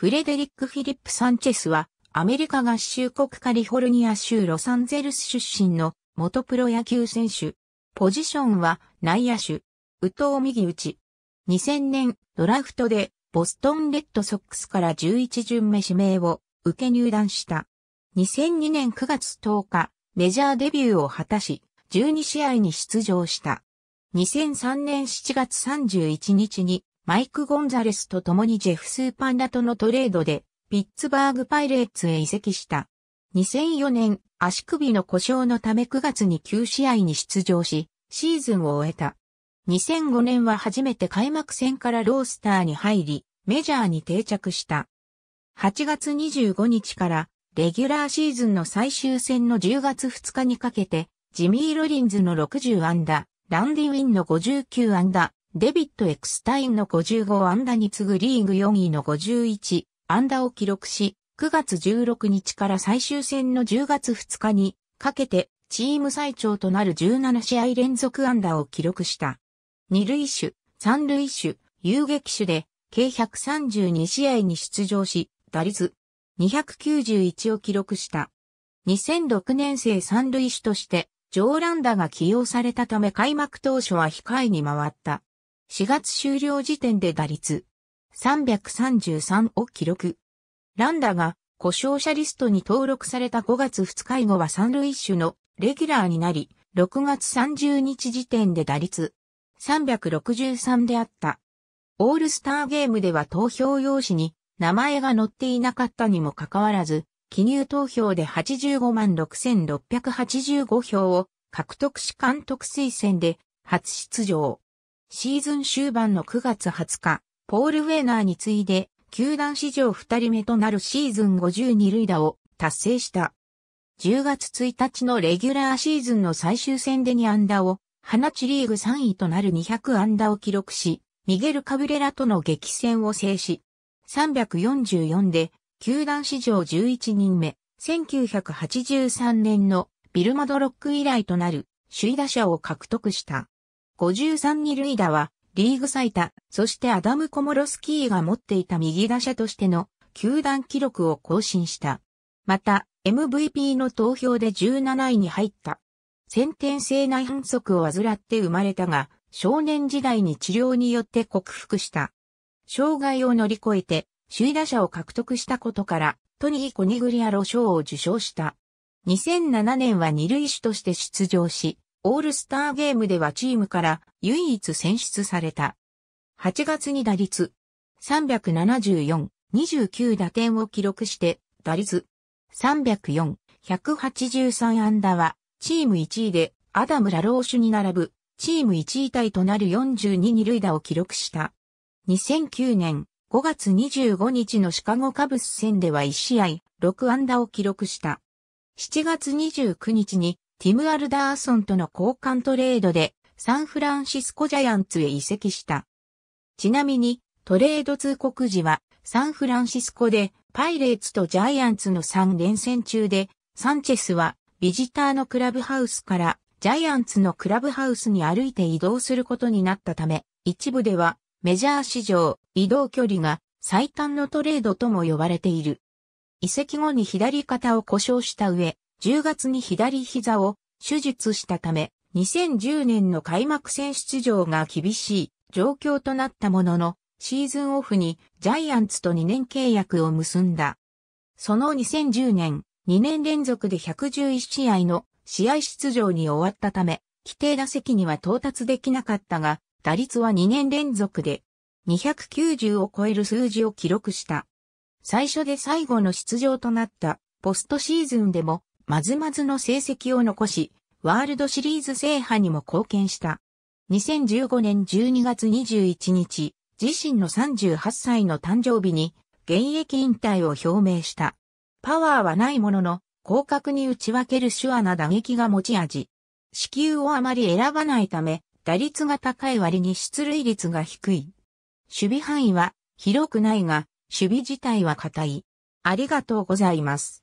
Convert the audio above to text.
フレデリック・フィリップ・サンチェスは、アメリカ合衆国カリフォルニア州ロサンゼルス出身の元プロ野球選手。ポジションは内野手、右投右打ち。2000年ドラフトでボストンレッドソックスから11巡目指名を受け入団した。2002年9月10日、メジャーデビューを果たし、12試合に出場した。2003年7月31日にマイク・ゴンザレスと共にジェフスーパンダとのトレードで、ピッツバーグパイレーツへ移籍した。2004年、足首の故障のため9月に9試合に出場し、シーズンを終えた。2005年は初めて開幕戦からロースターに入り、メジャーに定着した。8月25日から、レギュラーシーズンの最終戦の10月2日にかけて、ジミー・ロリンズの60安打、ランディ・ウィンの59安打、デビッド・エクスタインの55安打に次ぐリーグ4位の51安打を記録し、9月16日から最終戦の10月2日にかけてチーム最長となる17試合連続安打を記録した。二塁手、三塁手、遊撃手で計132試合に出場し、打率291を記録した。2006年生三塁手として、ジョーランダが起用されたため開幕当初は控えに回った。4月終了時点で打率333を記録。ランダが故障者リストに登録された5月2日以後は三塁手のレギュラーになり、6月30日時点で打率363であった。オールスターゲームでは投票用紙に名前が載っていなかったにもかかわらず、記入投票で85万6685票を獲得し監督推薦で初出場。シーズン終盤の9月20日、ポール・ウェーナーに次いで、球団史上2人目となるシーズン52塁打を達成した。10月1日のレギュラーシーズンの最終戦で2安打を、放ちリーグ3位となる200安打を記録し、ミゲル・カブレラとの激戦を制し、344で、球団史上11人目、1983年のビルマドロック以来となる首位打者を獲得した。53二塁打は、リーグ最多、そしてアダム・コモロスキーが持っていた右打者としての、球団記録を更新した。また、MVP の投票で17位に入った。先天性内反則を患って生まれたが、少年時代に治療によって克服した。障害を乗り越えて、首位打者を獲得したことから、トニー・コニグリアロ賞を受賞した。2007年は二塁手として出場し、オールスターゲームではチームから唯一選出された。8月に打率374、29打点を記録して打率304、183安打はチーム1位でアダム・ラローシュに並ぶチーム1位タイとなる42二塁打を記録した。2009年5月25日のシカゴカブス戦では1試合6安打を記録した。7月29日にティム・アルダーソンとの交換トレードでサンフランシスコジャイアンツへ移籍した。ちなみにトレード通告時はサンフランシスコでパイレーツとジャイアンツの3連戦中でサンチェスはビジターのクラブハウスからジャイアンツのクラブハウスに歩いて移動することになったため、一部ではメジャー史上移動距離が最短のトレードとも呼ばれている。移籍後に左肩を故障した上、10月に左膝を手術したため、2010年の開幕戦出場が厳しい状況となったものの、シーズンオフにジャイアンツと2年契約を結んだ。その2010年、2年連続で111試合の試合出場に終わったため、規定打席には到達できなかったが、打率は2年連続で290を超える数字を記録した。最初で最後の出場となったポストシーズンでもまずまずの成績を残し、ワールドシリーズ制覇にも貢献した。2015年12月21日、自身の38歳の誕生日に現役引退を表明した。パワーはないものの、広角に打ち分ける手話な打撃が持ち味。死球をあまり選ばないため、打率が高い割に出塁率が低い。守備範囲は広くないが、守備自体は硬い。ありがとうございます。